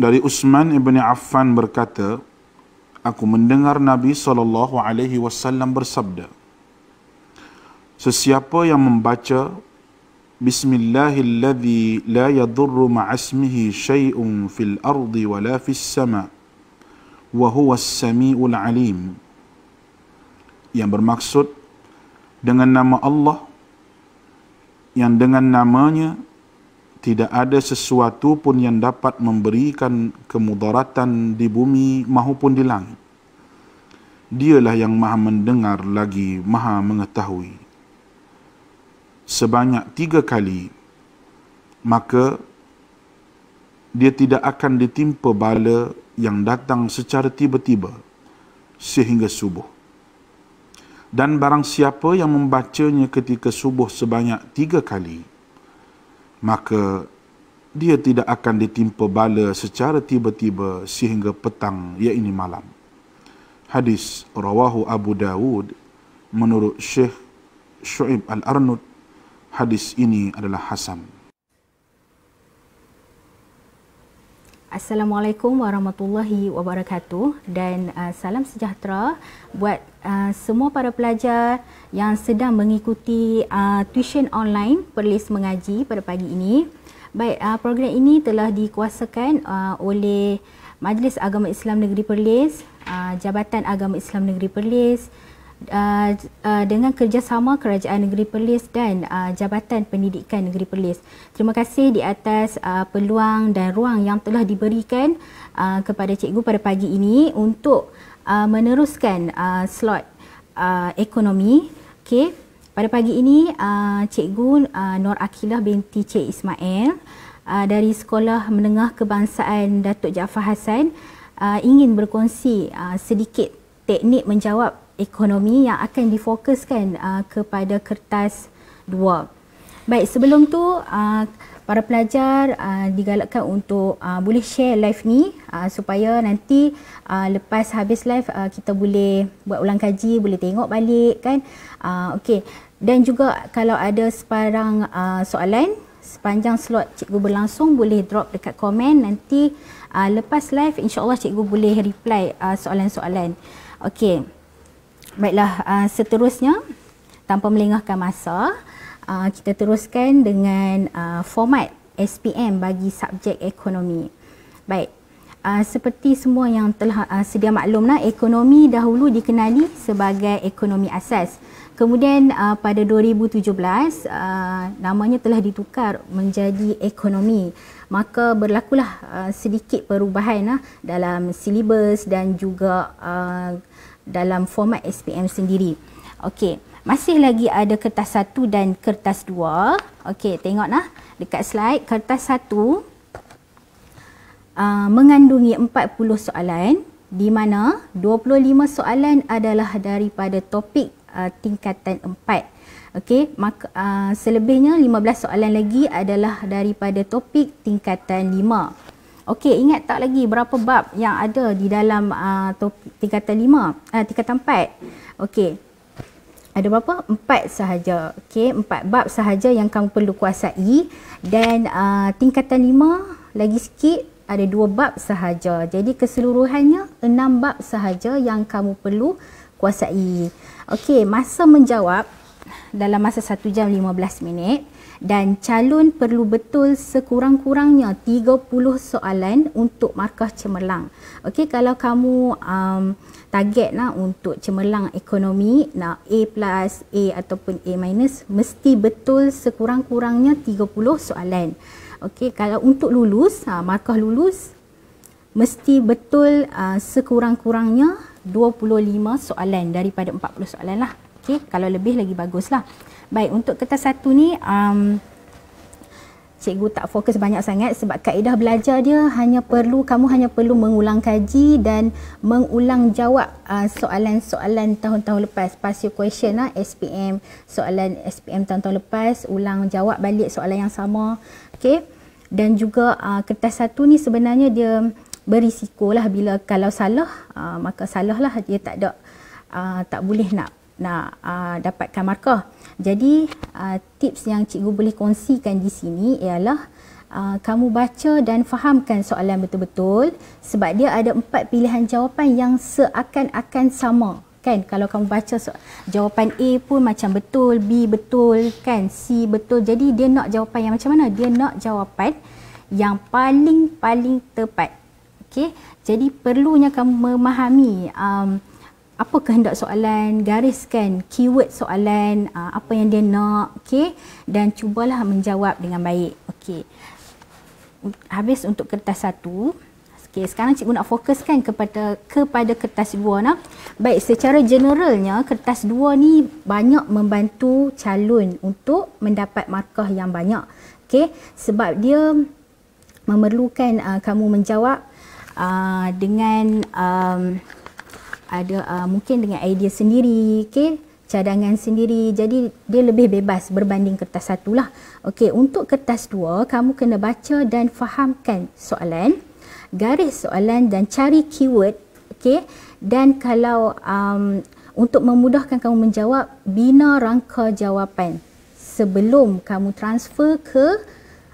dari Utsman ibn Affan berkata, aku mendengar Nabi saw bersabda, Sesiapa yang membaca Bismillahilladzi la yadurru ma'asmihi syai'un fil ardi wa la fis sama' wa huwas sami'ul alim yang bermaksud dengan nama Allah yang dengan namanya tidak ada sesuatu pun yang dapat memberikan kemudaratan di bumi maupun di langit. Dialah yang maha mendengar lagi maha mengetahui. Sebanyak tiga kali, maka dia tidak akan ditimpa bala yang datang secara tiba-tiba sehingga subuh. Dan barang siapa yang membacanya ketika subuh sebanyak tiga kali, maka dia tidak akan ditimpa bala secara tiba-tiba sehingga petang iaitu malam. Hadis rawahu Abu Dawud menurut Syekh Shu'ib Al-Arnud hadis ini adalah hasan. Assalamualaikum warahmatullahi wabarakatuh dan uh, salam sejahtera buat uh, semua para pelajar yang sedang mengikuti uh, tuition online Perlis Mengaji pada pagi ini. Baik, uh, program ini telah dikuasakan uh, oleh Majlis Agama Islam Negeri Perlis, uh, Jabatan Agama Islam Negeri Perlis, Uh, uh, dengan kerjasama Kerajaan Negeri Perlis dan uh, Jabatan Pendidikan Negeri Perlis. Terima kasih di atas uh, peluang dan ruang yang telah diberikan uh, kepada cikgu pada pagi ini untuk uh, meneruskan uh, slot uh, ekonomi. Okay, Pada pagi ini uh, cikgu uh, Nur Akilah binti Cik Ismail uh, dari Sekolah Menengah Kebangsaan Datuk Jaafar Hassan uh, ingin berkongsi uh, sedikit teknik menjawab ekonomi yang akan difokuskan uh, kepada kertas dua. Baik, sebelum tu uh, para pelajar uh, digalakkan untuk uh, boleh share live ni uh, supaya nanti uh, lepas habis live uh, kita boleh buat ulang kaji, boleh tengok balik kan. Uh, Okey. Dan juga kalau ada sebarang uh, soalan sepanjang slot cikgu berlangsung boleh drop dekat komen nanti uh, lepas live insyaallah cikgu boleh reply uh, soalan-soalan. Okey. Baiklah, uh, seterusnya tanpa melengahkan masa, uh, kita teruskan dengan uh, format SPM bagi subjek ekonomi. Baik. Uh, seperti semua yang telah uh, sedia maklumlah ekonomi dahulu dikenali sebagai ekonomi asas. Kemudian uh, pada 2017 uh, namanya telah ditukar menjadi ekonomi. Maka berlakulah uh, sedikit perubahan uh, dalam silibus dan juga uh, dalam format SPM sendiri. Okey, masih lagi ada kertas satu dan kertas dua. Okey, tengoklah dekat slide. Kertas satu uh, mengandungi 40 soalan di mana 25 soalan adalah daripada topik uh, tingkatan 4. Okey, maka uh, selebihnya 15 soalan lagi adalah daripada topik tingkatan Okey, ingat tak lagi berapa bab yang ada di dalam uh, topik, tingkatan lima, uh, tingkatan empat? Okey, ada berapa? Empat sahaja. Okey, empat bab sahaja yang kamu perlu kuasai. Dan uh, tingkatan lima, lagi sikit, ada dua bab sahaja. Jadi keseluruhannya enam bab sahaja yang kamu perlu kuasai. Okey, masa menjawab dalam masa satu jam lima belas minit dan calon perlu betul sekurang-kurangnya 30 soalan untuk markah cemerlang. Okey kalau kamu um, target nak untuk cemerlang ekonomi nak A+, plus A ataupun A-, minus mesti betul sekurang-kurangnya 30 soalan. Okey kalau untuk lulus, ha, markah lulus mesti betul uh, sekurang-kurangnya 25 soalan daripada 40 soalan lah. Okey, kalau lebih lagi baguslah. Baik, untuk kertas satu ni, um, cikgu tak fokus banyak sangat sebab kaedah belajar dia hanya perlu, kamu hanya perlu mengulang kaji dan mengulang jawab uh, soalan-soalan tahun-tahun lepas. Pass your question lah, SPM, soalan SPM tahun-tahun lepas, ulang jawab balik soalan yang sama. Okay? Dan juga uh, kertas satu ni sebenarnya dia berisiko lah bila kalau salah, uh, maka salah lah dia tak ada, uh, tak boleh nak nak uh, dapatkan markah. Jadi uh, tips yang cikgu boleh kongsikan di sini ialah uh, kamu baca dan fahamkan soalan betul-betul sebab dia ada empat pilihan jawapan yang seakan-akan sama kan kalau kamu baca so, jawapan A pun macam betul B betul kan C betul jadi dia nak jawapan yang macam mana dia nak jawapan yang paling paling tepat okey jadi perlunya kamu memahami um, apa kehendak soalan, gariskan keyword soalan, uh, apa yang dia nak, okey, dan cubalah menjawab dengan baik. Okey. Habis untuk kertas satu. Okey, sekarang cikgu nak fokuskan kepada kepada kertas dua nak. Baik, secara generalnya kertas dua ni banyak membantu calon untuk mendapat markah yang banyak. Okey, sebab dia memerlukan uh, kamu menjawab uh, dengan um, ada uh, mungkin dengan idea sendiri, okay, cadangan sendiri. Jadi dia lebih bebas berbanding kertas satu lah. Okay, untuk kertas dua, kamu kena baca dan fahamkan soalan, garis soalan dan cari keyword, okay. Dan kalau um, untuk memudahkan kamu menjawab, bina rangka jawapan sebelum kamu transfer ke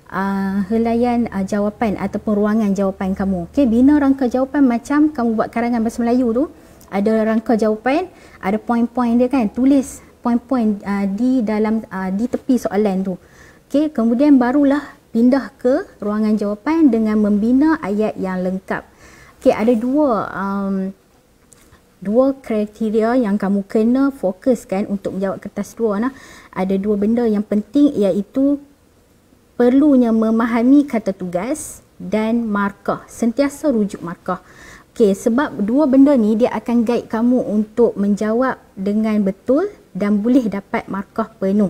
Uh, helaian uh, jawapan ataupun ruangan jawapan kamu. Okey, bina rangka jawapan macam kamu buat karangan bahasa Melayu tu ada rangka jawapan, ada poin-poin dia kan, tulis poin-poin uh, ah, di dalam uh, di tepi soalan tu. Okey, kemudian barulah pindah ke ruangan jawapan dengan membina ayat yang lengkap. Okey, ada dua um, dua kriteria yang kamu kena fokuskan untuk menjawab kertas dua nah. Ada dua benda yang penting iaitu perlunya memahami kata tugas dan markah. Sentiasa rujuk markah. Okey, sebab dua benda ni dia akan guide kamu untuk menjawab dengan betul dan boleh dapat markah penuh.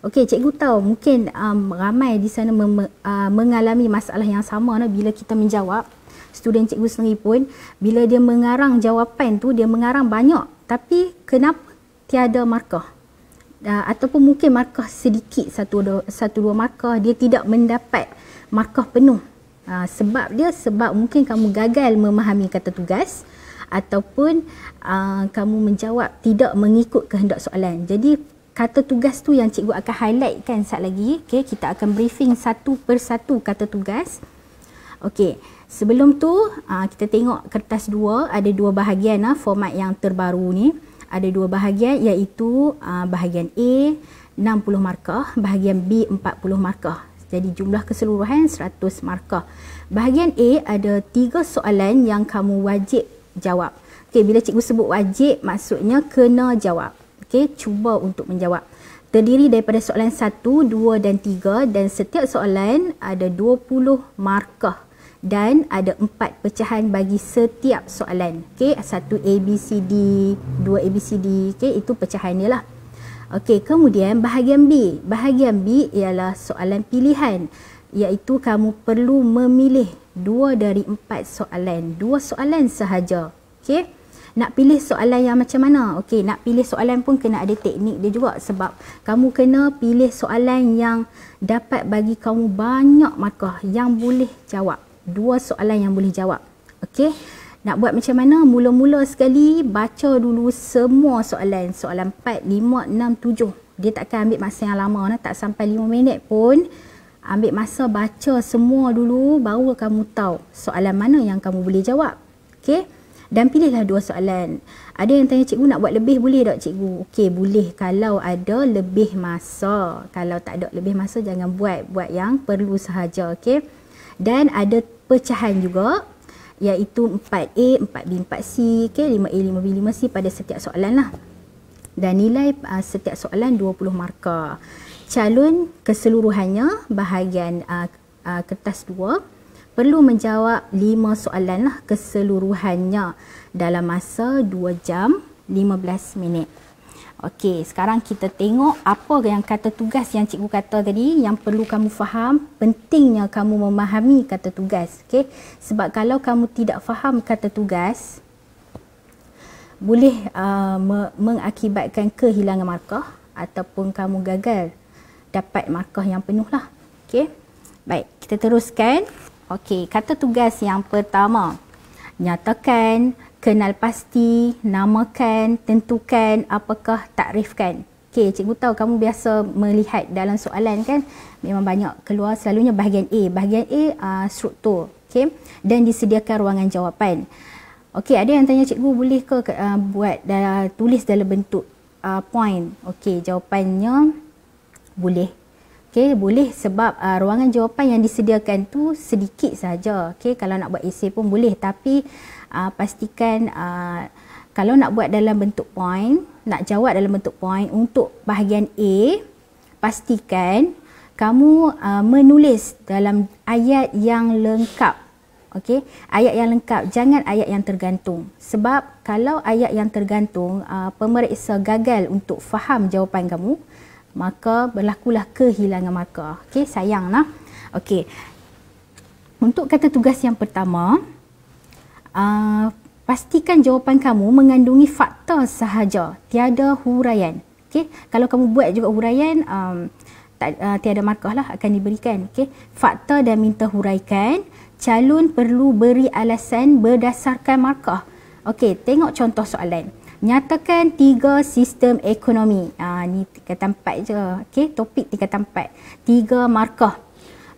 Okey, cikgu tahu mungkin um, ramai di sana mem- uh, mengalami masalah yang sama nah, bila kita menjawab. Student cikgu sendiri pun bila dia mengarang jawapan tu dia mengarang banyak tapi kenapa tiada markah? Uh, ataupun mungkin markah sedikit satu dua, satu dua markah dia tidak mendapat markah penuh. Ha, sebab dia sebab mungkin kamu gagal memahami kata tugas ataupun uh, kamu menjawab tidak mengikut kehendak soalan. Jadi kata tugas tu yang cikgu akan highlight kan sat lagi. Okey, kita akan briefing satu persatu kata tugas. Okey. Sebelum tu uh, kita tengok kertas dua ada dua bahagian uh, format yang terbaru ni. Ada dua bahagian iaitu uh, bahagian A 60 markah, bahagian B 40 markah. Jadi jumlah keseluruhan 100 markah. Bahagian A ada tiga soalan yang kamu wajib jawab. Okey, bila cikgu sebut wajib maksudnya kena jawab. Okey, cuba untuk menjawab. Terdiri daripada soalan 1, 2 dan 3 dan setiap soalan ada 20 markah dan ada 4 pecahan bagi setiap soalan. Okey, 1 A B C D, 2 A B C D. Okey, itu pecahan dia lah. Okey, kemudian bahagian B. Bahagian B ialah soalan pilihan iaitu kamu perlu memilih dua dari empat soalan. Dua soalan sahaja. Okey. Nak pilih soalan yang macam mana? Okey, nak pilih soalan pun kena ada teknik dia juga sebab kamu kena pilih soalan yang dapat bagi kamu banyak markah yang boleh jawab. Dua soalan yang boleh jawab. Okey. Nak buat macam mana? Mula-mula sekali baca dulu semua soalan. Soalan 4, 5, 6, 7. Dia takkan ambil masa yang lama. Nah. Tak sampai 5 minit pun. Ambil masa baca semua dulu. Baru kamu tahu soalan mana yang kamu boleh jawab. Okay? Dan pilihlah dua soalan. Ada yang tanya cikgu nak buat lebih boleh tak cikgu? Okey boleh kalau ada lebih masa. Kalau tak ada lebih masa jangan buat. Buat yang perlu sahaja. Okey. Dan ada pecahan juga iaitu 4A, 4B, 4C, okay, 5A, 5B, 5C pada setiap soalan lah. Dan nilai uh, setiap soalan 20 markah. Calon keseluruhannya bahagian uh, uh, kertas 2 perlu menjawab 5 soalan lah keseluruhannya dalam masa 2 jam 15 minit. Okey, sekarang kita tengok apa yang kata tugas yang cikgu kata tadi yang perlu kamu faham, pentingnya kamu memahami kata tugas, okey? Sebab kalau kamu tidak faham kata tugas, boleh uh, me- mengakibatkan kehilangan markah ataupun kamu gagal dapat markah yang penuh lah. Okey. Baik, kita teruskan. Okey, kata tugas yang pertama. Nyatakan kenal pasti, namakan, tentukan, apakah takrifkan. Okey, cikgu tahu kamu biasa melihat dalam soalan kan, memang banyak keluar selalunya bahagian A. Bahagian A uh, struktur, okey, dan disediakan ruangan jawapan. Okey, ada yang tanya cikgu boleh ke uh, buat dalam tulis dalam bentuk uh, point? Okey, jawapannya boleh. Okey, boleh sebab uh, ruangan jawapan yang disediakan tu sedikit saja. Okey, kalau nak buat esei pun boleh tapi uh, pastikan uh, kalau nak buat dalam bentuk point, nak jawab dalam bentuk point untuk bahagian A, pastikan kamu uh, menulis dalam ayat yang lengkap. Okey, ayat yang lengkap, jangan ayat yang tergantung. Sebab kalau ayat yang tergantung, uh, pemeriksa gagal untuk faham jawapan kamu, maka berlakulah kehilangan markah. Okey, sayanglah. Okey. Untuk kata tugas yang pertama, Ah, pastikan jawapan kamu mengandungi fakta sahaja, tiada huraian. Okay, kalau kamu buat juga huraian, um, tak, uh, tiada markah lah akan diberikan. Okay, fakta dan minta huraikan. Calon perlu beri alasan berdasarkan markah. Okay, tengok contoh soalan. Nyatakan tiga sistem ekonomi. Ini ah, ha, ni tempat je. Okey, topik tingkat tempat. Tiga markah.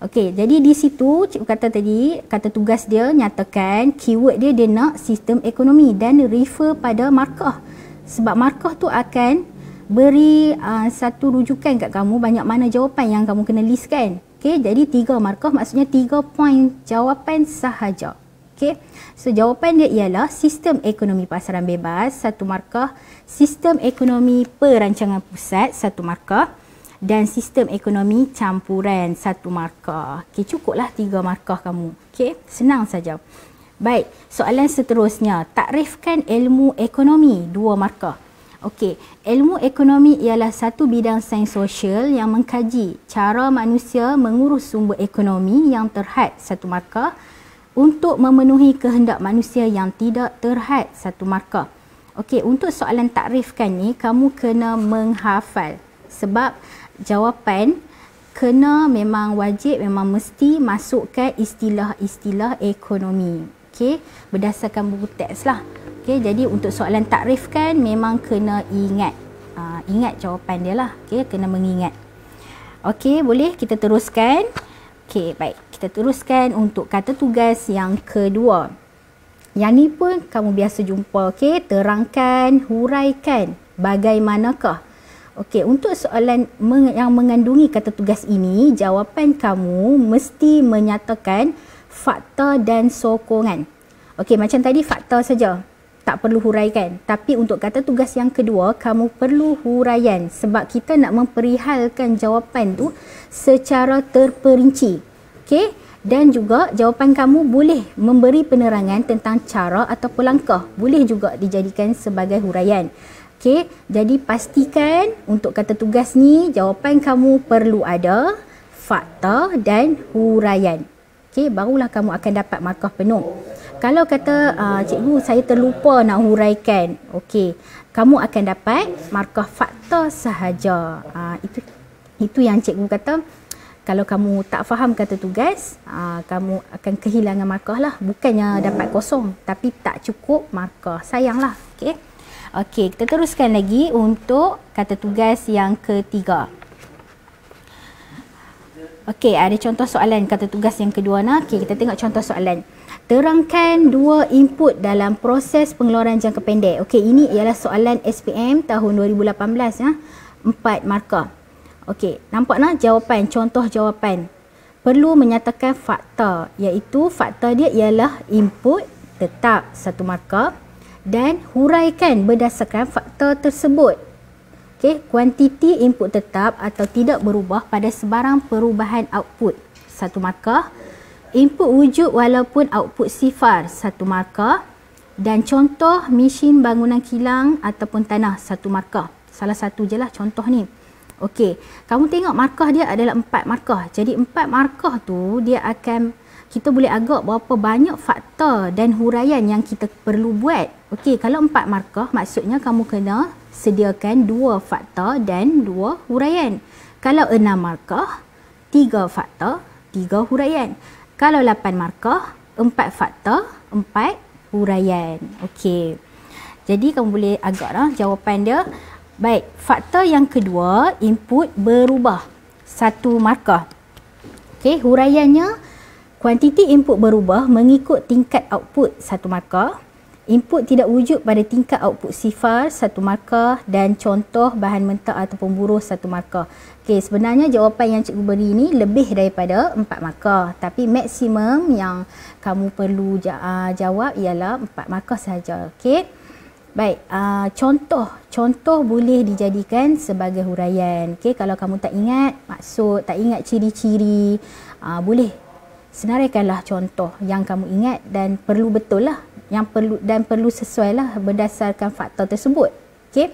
Okey, jadi di situ cikgu kata tadi, kata tugas dia nyatakan keyword dia dia nak sistem ekonomi dan refer pada markah. Sebab markah tu akan beri uh, satu rujukan kat kamu banyak mana jawapan yang kamu kena list kan. Okey, jadi tiga markah maksudnya tiga poin jawapan sahaja. Okey. So jawapan dia ialah sistem ekonomi pasaran bebas satu markah, sistem ekonomi perancangan pusat satu markah dan sistem ekonomi campuran satu markah. Okey, cukuplah tiga markah kamu. Okey, senang saja. Baik, soalan seterusnya. Takrifkan ilmu ekonomi dua markah. Okey, ilmu ekonomi ialah satu bidang sains sosial yang mengkaji cara manusia mengurus sumber ekonomi yang terhad satu markah untuk memenuhi kehendak manusia yang tidak terhad satu markah. Okey, untuk soalan takrifkan ni, kamu kena menghafal. Sebab jawapan kena memang wajib memang mesti masukkan istilah-istilah ekonomi. Okey, berdasarkan buku teks lah. Okey, jadi untuk soalan takrif kan memang kena ingat. Uh, ingat jawapan dia lah. Okey, kena mengingat. Okey, boleh kita teruskan. Okey, baik. Kita teruskan untuk kata tugas yang kedua. Yang ni pun kamu biasa jumpa. Okey, terangkan, huraikan bagaimanakah. Okey, untuk soalan yang mengandungi kata tugas ini, jawapan kamu mesti menyatakan fakta dan sokongan. Okey, macam tadi fakta saja. Tak perlu huraikan. Tapi untuk kata tugas yang kedua, kamu perlu huraian sebab kita nak memperihalkan jawapan tu secara terperinci. Okey? Dan juga jawapan kamu boleh memberi penerangan tentang cara ataupun langkah. Boleh juga dijadikan sebagai huraian. Okey, jadi pastikan untuk kata tugas ni jawapan kamu perlu ada fakta dan huraian. Okey, barulah kamu akan dapat markah penuh. Kalau kata uh, cikgu saya terlupa nak huraikan. Okey, kamu akan dapat markah fakta sahaja. Uh, itu itu yang cikgu kata kalau kamu tak faham kata tugas, ah, kamu akan kehilangan markah lah. Bukannya dapat kosong, tapi tak cukup markah. Sayanglah. Okey. Okey, kita teruskan lagi untuk kata tugas yang ketiga. Okey, ada contoh soalan kata tugas yang kedua nak. Okey, kita tengok contoh soalan. Terangkan dua input dalam proses pengeluaran jangka pendek. Okey, ini ialah soalan SPM tahun 2018 ya. Empat markah. Okey, nampak nak jawapan, contoh jawapan. Perlu menyatakan fakta iaitu fakta dia ialah input tetap satu markah dan huraikan berdasarkan fakta tersebut. Okay, kuantiti input tetap atau tidak berubah pada sebarang perubahan output. Satu markah. Input wujud walaupun output sifar. Satu markah. Dan contoh mesin bangunan kilang ataupun tanah. Satu markah. Salah satu je lah contoh ni. Okey, kamu tengok markah dia adalah empat markah. Jadi empat markah tu dia akan kita boleh agak berapa banyak fakta dan huraian yang kita perlu buat. Okey, kalau empat markah, maksudnya kamu kena sediakan dua fakta dan dua huraian. Kalau enam markah, tiga fakta, tiga huraian. Kalau lapan markah, empat fakta, empat huraian. Okey. Jadi, kamu boleh agaklah jawapan dia. Baik, fakta yang kedua, input berubah. Satu markah. Okey, huraiannya... Kuantiti input berubah mengikut tingkat output satu markah. Input tidak wujud pada tingkat output sifar satu markah dan contoh bahan mentah ataupun buruh satu markah. Okey, sebenarnya jawapan yang cikgu beri ni lebih daripada empat markah. Tapi maksimum yang kamu perlu ah, jawab ialah empat markah sahaja. Okey. Baik, uh, contoh contoh boleh dijadikan sebagai huraian. Okey, kalau kamu tak ingat maksud, tak ingat ciri-ciri, uh, boleh senaraikanlah contoh yang kamu ingat dan perlu betul lah yang perlu dan perlu sesuai lah berdasarkan fakta tersebut. Okey.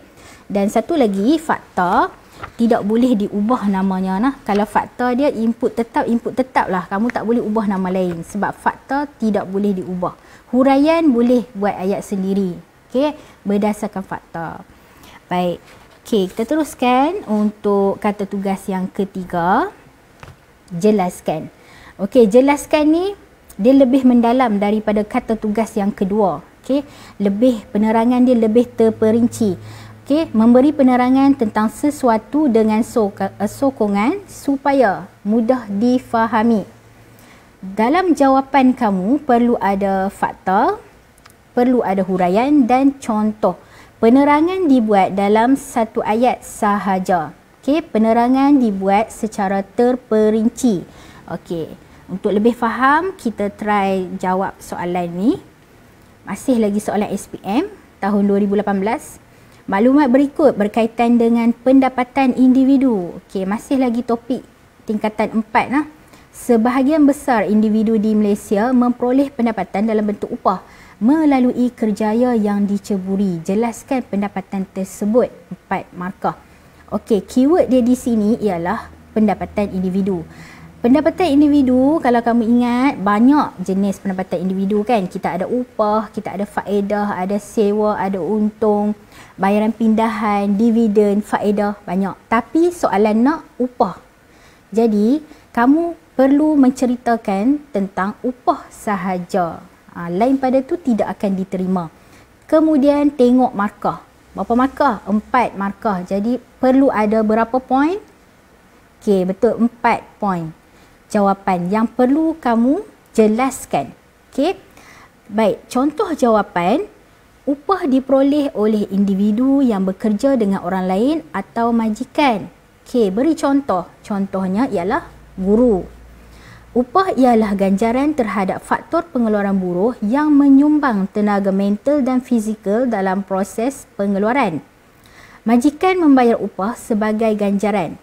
Dan satu lagi fakta tidak boleh diubah namanya lah. Kalau fakta dia input tetap, input tetap lah. Kamu tak boleh ubah nama lain sebab fakta tidak boleh diubah. Huraian boleh buat ayat sendiri. Okey. Berdasarkan fakta. Baik. Okey, kita teruskan untuk kata tugas yang ketiga. Jelaskan. Okey, jelaskan ni dia lebih mendalam daripada kata tugas yang kedua. Okey, lebih penerangan dia lebih terperinci. Okey, memberi penerangan tentang sesuatu dengan eh, sokongan supaya mudah difahami. Dalam jawapan kamu perlu ada fakta, perlu ada huraian dan contoh. Penerangan dibuat dalam satu ayat sahaja. Okey, penerangan dibuat secara terperinci. Okey. Untuk lebih faham, kita try jawab soalan ni. Masih lagi soalan SPM tahun 2018. Maklumat berikut berkaitan dengan pendapatan individu. Okey, masih lagi topik tingkatan 4 lah. Sebahagian besar individu di Malaysia memperoleh pendapatan dalam bentuk upah melalui kerjaya yang diceburi. Jelaskan pendapatan tersebut. Empat markah. Okey, keyword dia di sini ialah pendapatan individu. Pendapatan individu, kalau kamu ingat, banyak jenis pendapatan individu kan. Kita ada upah, kita ada faedah, ada sewa, ada untung, bayaran pindahan, dividen, faedah, banyak. Tapi soalan nak upah. Jadi, kamu perlu menceritakan tentang upah sahaja. Ha, lain pada tu tidak akan diterima. Kemudian tengok markah. Berapa markah? Empat markah. Jadi, perlu ada berapa poin? Okey, betul. Empat poin jawapan yang perlu kamu jelaskan. Okey. Baik, contoh jawapan upah diperoleh oleh individu yang bekerja dengan orang lain atau majikan. Okey, beri contoh. Contohnya ialah guru. Upah ialah ganjaran terhadap faktor pengeluaran buruh yang menyumbang tenaga mental dan fizikal dalam proses pengeluaran. Majikan membayar upah sebagai ganjaran.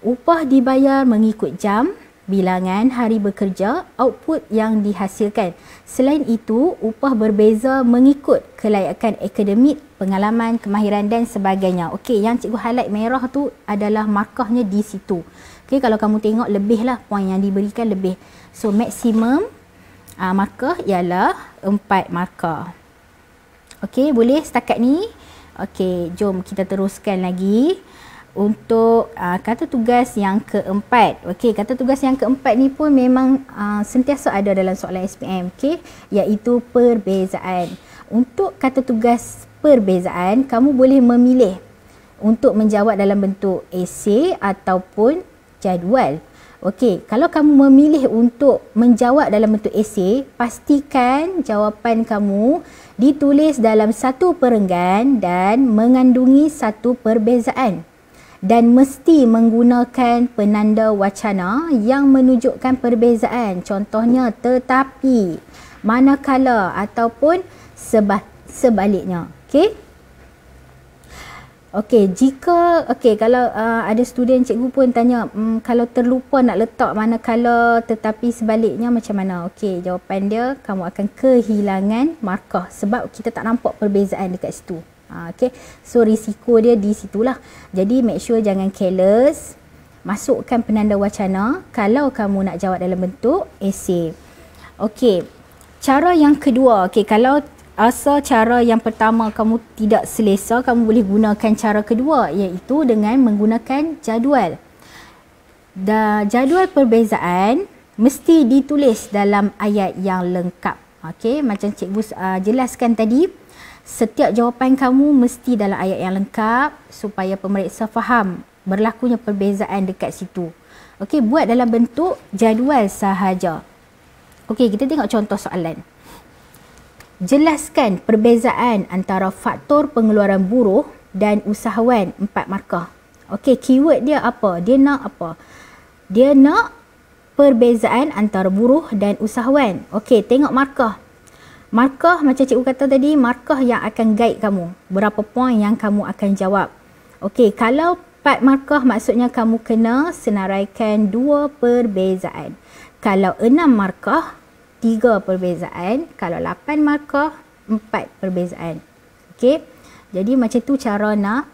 Upah dibayar mengikut jam bilangan hari bekerja, output yang dihasilkan. Selain itu, upah berbeza mengikut kelayakan akademik, pengalaman, kemahiran dan sebagainya. Okey, yang cikgu highlight merah tu adalah markahnya di situ. Okey, kalau kamu tengok lebihlah poin yang diberikan lebih. So maksimum uh, markah ialah 4 markah. Okey, boleh setakat ni? Okey, jom kita teruskan lagi untuk uh, kata tugas yang keempat. Okey, kata tugas yang keempat ni pun memang uh, sentiasa ada dalam soalan SPM, okey, iaitu perbezaan. Untuk kata tugas perbezaan, kamu boleh memilih untuk menjawab dalam bentuk esei ataupun jadual. Okey, kalau kamu memilih untuk menjawab dalam bentuk esei, pastikan jawapan kamu ditulis dalam satu perenggan dan mengandungi satu perbezaan dan mesti menggunakan penanda wacana yang menunjukkan perbezaan contohnya tetapi manakala ataupun seba- sebaliknya okey okey jika okey kalau uh, ada student cikgu pun tanya mm, kalau terlupa nak letak manakala tetapi sebaliknya macam mana okey jawapan dia kamu akan kehilangan markah sebab kita tak nampak perbezaan dekat situ Ha, okay. So risiko dia di situlah. Jadi make sure jangan careless. Masukkan penanda wacana kalau kamu nak jawab dalam bentuk esay. okay. Cara yang kedua. okay. kalau rasa cara yang pertama kamu tidak selesa, kamu boleh gunakan cara kedua iaitu dengan menggunakan jadual. Da jadual perbezaan mesti ditulis dalam ayat yang lengkap. okay? macam cikgu uh, ah, jelaskan tadi, Setiap jawapan kamu mesti dalam ayat yang lengkap supaya pemeriksa faham berlakunya perbezaan dekat situ. Okey, buat dalam bentuk jadual sahaja. Okey, kita tengok contoh soalan. Jelaskan perbezaan antara faktor pengeluaran buruh dan usahawan empat markah. Okey, keyword dia apa? Dia nak apa? Dia nak perbezaan antara buruh dan usahawan. Okey, tengok markah. Markah macam cikgu kata tadi, markah yang akan guide kamu. Berapa poin yang kamu akan jawab. Okey, kalau part markah maksudnya kamu kena senaraikan dua perbezaan. Kalau enam markah, tiga perbezaan. Kalau lapan markah, empat perbezaan. Okey, jadi macam tu cara nak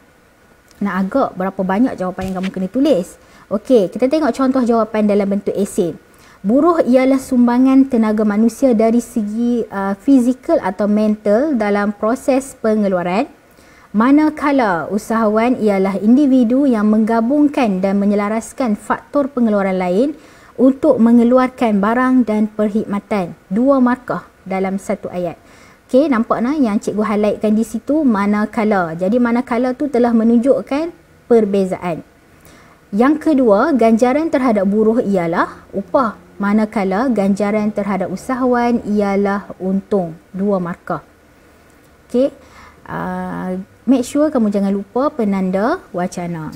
nak agak berapa banyak jawapan yang kamu kena tulis. Okey, kita tengok contoh jawapan dalam bentuk esen. Buruh ialah sumbangan tenaga manusia dari segi uh, fizikal atau mental dalam proses pengeluaran. Manakala usahawan ialah individu yang menggabungkan dan menyelaraskan faktor pengeluaran lain untuk mengeluarkan barang dan perkhidmatan. Dua markah dalam satu ayat. Okey, nampak nah yang cikgu highlightkan di situ manakala. Jadi manakala tu telah menunjukkan perbezaan. Yang kedua, ganjaran terhadap buruh ialah upah manakala ganjaran terhadap usahawan ialah untung dua markah. Okay, uh, make sure kamu jangan lupa penanda wacana.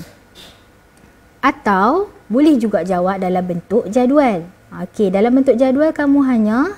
Atau boleh juga jawab dalam bentuk jadual. Okay, dalam bentuk jadual kamu hanya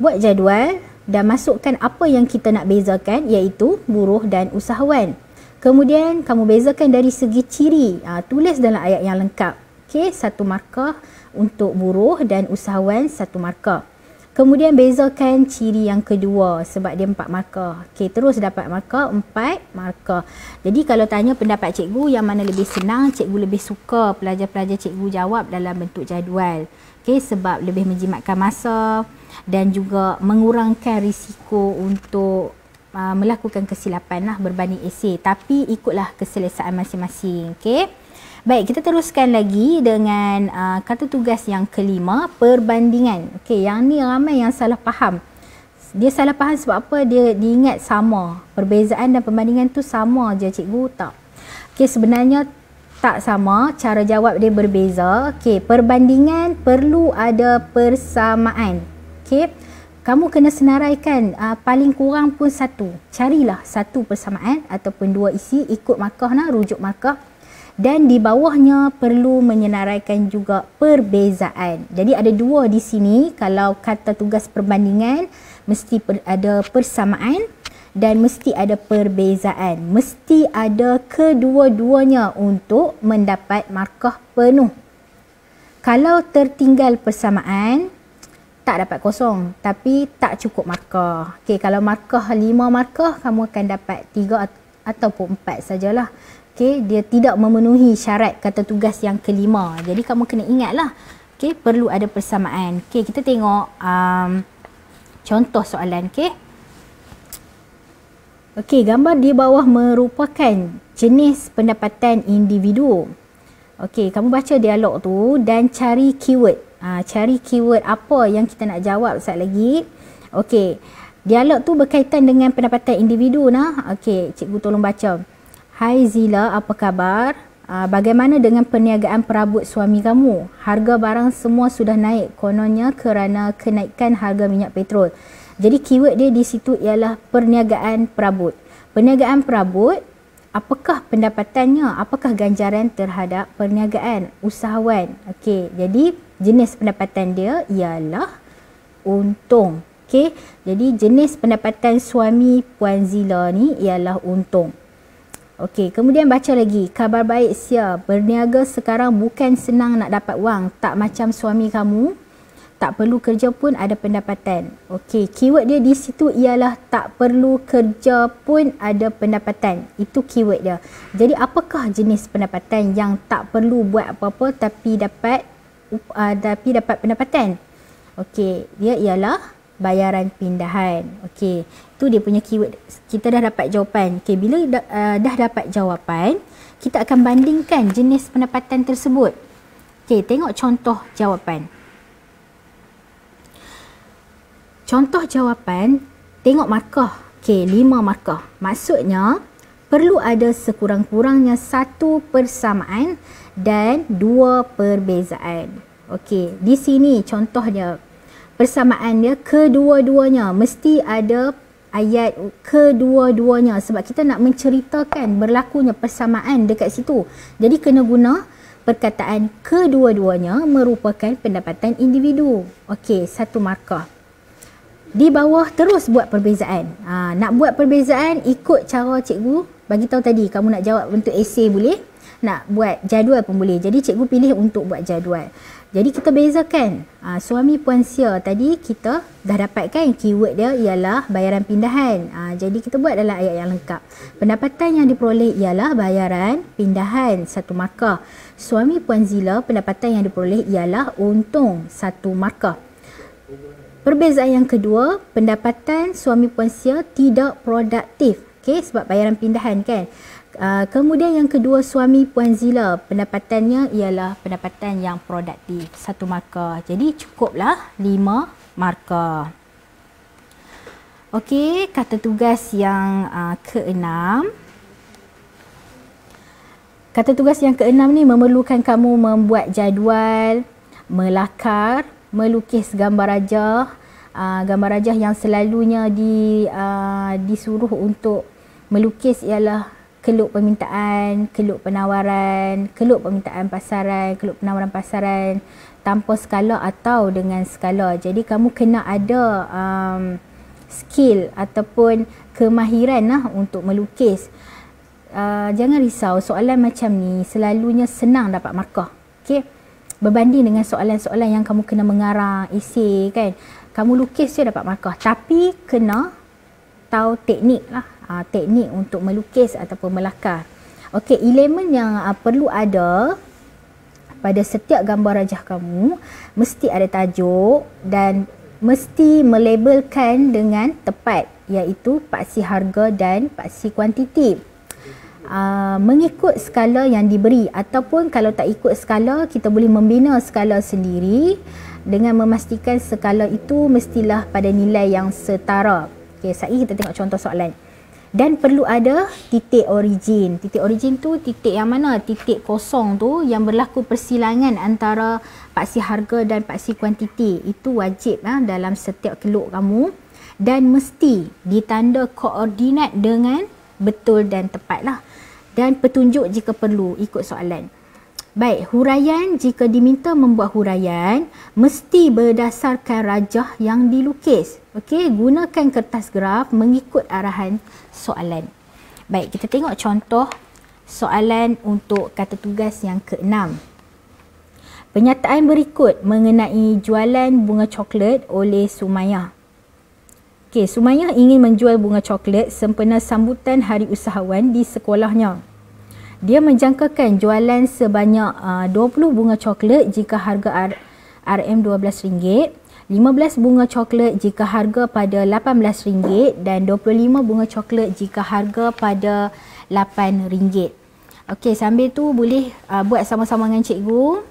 buat jadual dan masukkan apa yang kita nak bezakan iaitu buruh dan usahawan. Kemudian kamu bezakan dari segi ciri. Uh, tulis dalam ayat yang lengkap. Okay, satu markah untuk buruh dan usahawan satu markah. Kemudian bezakan ciri yang kedua sebab dia empat markah. Okey, terus dapat markah empat markah. Jadi kalau tanya pendapat cikgu yang mana lebih senang, cikgu lebih suka pelajar-pelajar cikgu jawab dalam bentuk jadual. Okey, sebab lebih menjimatkan masa dan juga mengurangkan risiko untuk uh, melakukan kesilapan lah berbanding esei. Tapi ikutlah keselesaan masing-masing. Okey. Baik, kita teruskan lagi dengan uh, kata tugas yang kelima, perbandingan. Okey, yang ni ramai yang salah faham. Dia salah faham sebab apa? Dia diingat sama. Perbezaan dan perbandingan tu sama je cikgu, tak. Okey, sebenarnya tak sama, cara jawab dia berbeza. Okey, perbandingan perlu ada persamaan. Okey. Kamu kena senaraikan uh, paling kurang pun satu. Carilah satu persamaan ataupun dua isi ikut markah nah, rujuk markah dan di bawahnya perlu menyenaraikan juga perbezaan. Jadi ada dua di sini kalau kata tugas perbandingan mesti per, ada persamaan dan mesti ada perbezaan. Mesti ada kedua-duanya untuk mendapat markah penuh. Kalau tertinggal persamaan tak dapat kosong tapi tak cukup markah. Okay, kalau markah lima markah kamu akan dapat 3 ataupun empat sajalah okay, dia tidak memenuhi syarat kata tugas yang kelima. Jadi kamu kena ingatlah, okay, perlu ada persamaan. Okay, kita tengok um, contoh soalan. Okay. Okey, gambar di bawah merupakan jenis pendapatan individu. Okey, kamu baca dialog tu dan cari keyword. Ha, cari keyword apa yang kita nak jawab sekejap lagi. Okey, dialog tu berkaitan dengan pendapatan individu. Nah. Okey, cikgu tolong baca. Hai Zila, apa khabar? Uh, bagaimana dengan perniagaan perabot suami kamu? Harga barang semua sudah naik kononnya kerana kenaikan harga minyak petrol. Jadi keyword dia di situ ialah perniagaan perabot. Perniagaan perabot, apakah pendapatannya? Apakah ganjaran terhadap perniagaan usahawan? Okey, jadi jenis pendapatan dia ialah untung. Okey, jadi jenis pendapatan suami Puan Zila ni ialah untung. Okey, kemudian baca lagi. Kabar baik Sia, berniaga sekarang bukan senang nak dapat wang. Tak macam suami kamu, tak perlu kerja pun ada pendapatan. Okey, keyword dia di situ ialah tak perlu kerja pun ada pendapatan. Itu keyword dia. Jadi apakah jenis pendapatan yang tak perlu buat apa-apa tapi dapat uh, tapi dapat pendapatan? Okey, dia ialah bayaran pindahan. Okey, Tu dia punya keyword. Kita dah dapat jawapan. Okey, bila da, uh, dah dapat jawapan, kita akan bandingkan jenis pendapatan tersebut. Okey, tengok contoh jawapan. Contoh jawapan, tengok markah. Okey, lima markah. Maksudnya, perlu ada sekurang-kurangnya satu persamaan dan dua perbezaan. Okey, di sini contohnya persamaannya kedua-duanya mesti ada ayat kedua-duanya sebab kita nak menceritakan berlakunya persamaan dekat situ. Jadi kena guna perkataan kedua-duanya merupakan pendapatan individu. Okey, satu markah. Di bawah terus buat perbezaan. Ha, nak buat perbezaan ikut cara cikgu bagi tahu tadi kamu nak jawab untuk esei boleh, nak buat jadual pun boleh. Jadi cikgu pilih untuk buat jadual. Jadi kita bezakan ha, suami puan sia tadi kita dah dapatkan keyword dia ialah bayaran pindahan. Ha, jadi kita buat dalam ayat yang lengkap. Pendapatan yang diperoleh ialah bayaran pindahan satu markah. Suami puan Zila pendapatan yang diperoleh ialah untung satu markah. Perbezaan yang kedua, pendapatan suami puan sia tidak produktif. okay sebab bayaran pindahan kan. Uh, kemudian yang kedua suami Puan Zila pendapatannya ialah pendapatan yang produktif satu marka Jadi cukuplah lima marka. Okey, kata tugas yang uh, keenam. Kata tugas yang keenam ni memerlukan kamu membuat jadual, melakar, melukis gambar raja, uh, ah, gambar raja yang selalunya di uh, disuruh untuk melukis ialah keluk permintaan, keluk penawaran, keluk permintaan pasaran, keluk penawaran pasaran tanpa skala atau dengan skala. Jadi kamu kena ada um, skill ataupun kemahiran lah untuk melukis. Uh, jangan risau soalan macam ni selalunya senang dapat markah. Okey, Berbanding dengan soalan-soalan yang kamu kena mengarang, isi kan. Kamu lukis je dapat markah. Tapi kena tahu teknik lah uh, teknik untuk melukis ataupun melakar. Okey, elemen yang uh, perlu ada pada setiap gambar rajah kamu mesti ada tajuk dan mesti melabelkan dengan tepat iaitu paksi harga dan paksi kuantiti. Uh, mengikut skala yang diberi ataupun kalau tak ikut skala kita boleh membina skala sendiri dengan memastikan skala itu mestilah pada nilai yang setara. Okey, saya kita tengok contoh soalan dan perlu ada titik origin. Titik origin tu titik yang mana? Titik kosong tu yang berlaku persilangan antara paksi harga dan paksi kuantiti. Itu wajib ha, dalam setiap keluk kamu dan mesti ditanda koordinat dengan betul dan tepat lah Dan petunjuk jika perlu ikut soalan. Baik, huraian jika diminta membuat huraian mesti berdasarkan rajah yang dilukis. Okey, gunakan kertas graf mengikut arahan soalan. Baik, kita tengok contoh soalan untuk kata tugas yang keenam. Penyataan berikut mengenai jualan bunga coklat oleh Sumaya. Okey, Sumaya ingin menjual bunga coklat sempena sambutan Hari Usahawan di sekolahnya. Dia menjangkakan jualan sebanyak uh, 20 bunga coklat jika harga RM12. R- 15 bunga coklat jika harga pada RM18 dan 25 bunga coklat jika harga pada RM8. Okey, sambil tu boleh uh, buat sama-sama dengan cikgu.